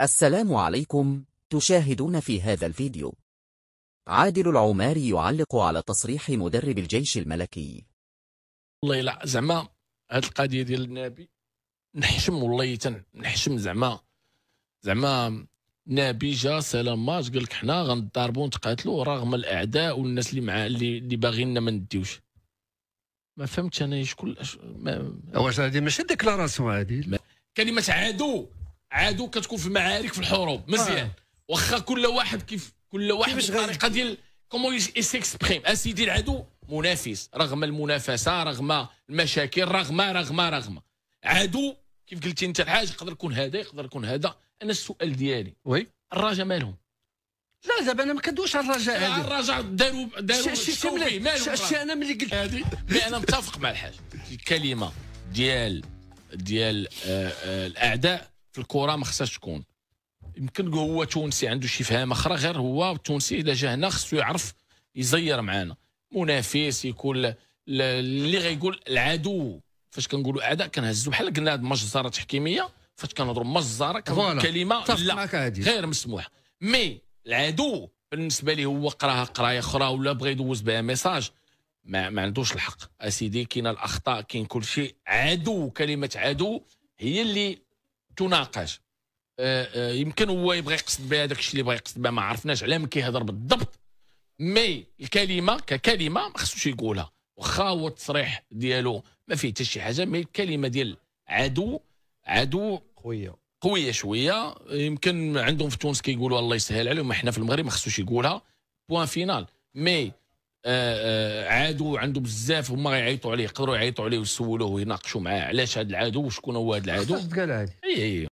السلام عليكم تشاهدون في هذا الفيديو عادل العماري يعلق على تصريح مدرب الجيش الملكي والله لا زعما هاد القضيه ديال النبي نحشم والله يتن نحشم زعما زعما نبي جا سلام ماش قال لك حنا غنضاربو نتقاتلو رغم الاعداء والناس اللي مع اللي, اللي باغينا ما نديوش ما فهمتش انا شكون واش هذه ماشي ديكلاراسيون هذه كلمه عدو عادو كتكون في المعارك في الحروب مزيان آه. واخا كل واحد كيف كل واحد بالطريقه ديال كومون اسيكسبريم اسيدي العدو منافس رغم المنافسه رغم المشاكل رغم رغم رغم عدو كيف قلتي انت الحاج يقدر يكون هذا يقدر يكون هذا انا السؤال ديالي وي الرجاء مالهم لا دابا انا ما كندويش على الرجاء هذا آه، الرجاء داروا داروا شتي شتي انا ملي قلت هذه انا متفق مع الحاج الكلمه ديال ديال آآ آه، آآ الاعداء في الكره ما خصهاش تكون يمكن هو تونسي عنده شي فهام اخرى غير هو التونسي الا جا هنا خصو يعرف يزير معانا منافس يكون اللي غيقول العدو فاش كنقولوا اعداء كنهزوا بحال قلنا هذه مجزره تحكيميه فاش كنهضروا مجزره كنقول كلمه لا غير مسموحه مي العدو بالنسبه ليه هو قراها قرايه اخرى ولا بغى يدوز بها ميساج ما, ما عندوش الحق اسيدي كاين الاخطاء كاين كل شيء عدو كلمه عدو هي اللي تناقش آه، آه، يمكن هو يبغى يقصد بها داك الشيء اللي بغى يقصد بها ما عرفناش علاه ما كيهضر بالضبط مي الكلمه ككلمه ما خصوش يقولها واخا هو التصريح ديالو ما فيه حتى شي حاجه مي الكلمه ديال عدو عدو قويه قويه شويه يمكن عندهم في تونس كيقولوا الله يسهل عليهم حنا في المغرب ما خصوش يقولها بوان فينال مي آه، عدو عنده بزاف هما غيعيطوا عليه يقدروا يعيطوا عليه ويسولوه ويناقشوا معاه علاش هذا العدو وشكون هو هذا العدو قال هذه اي اي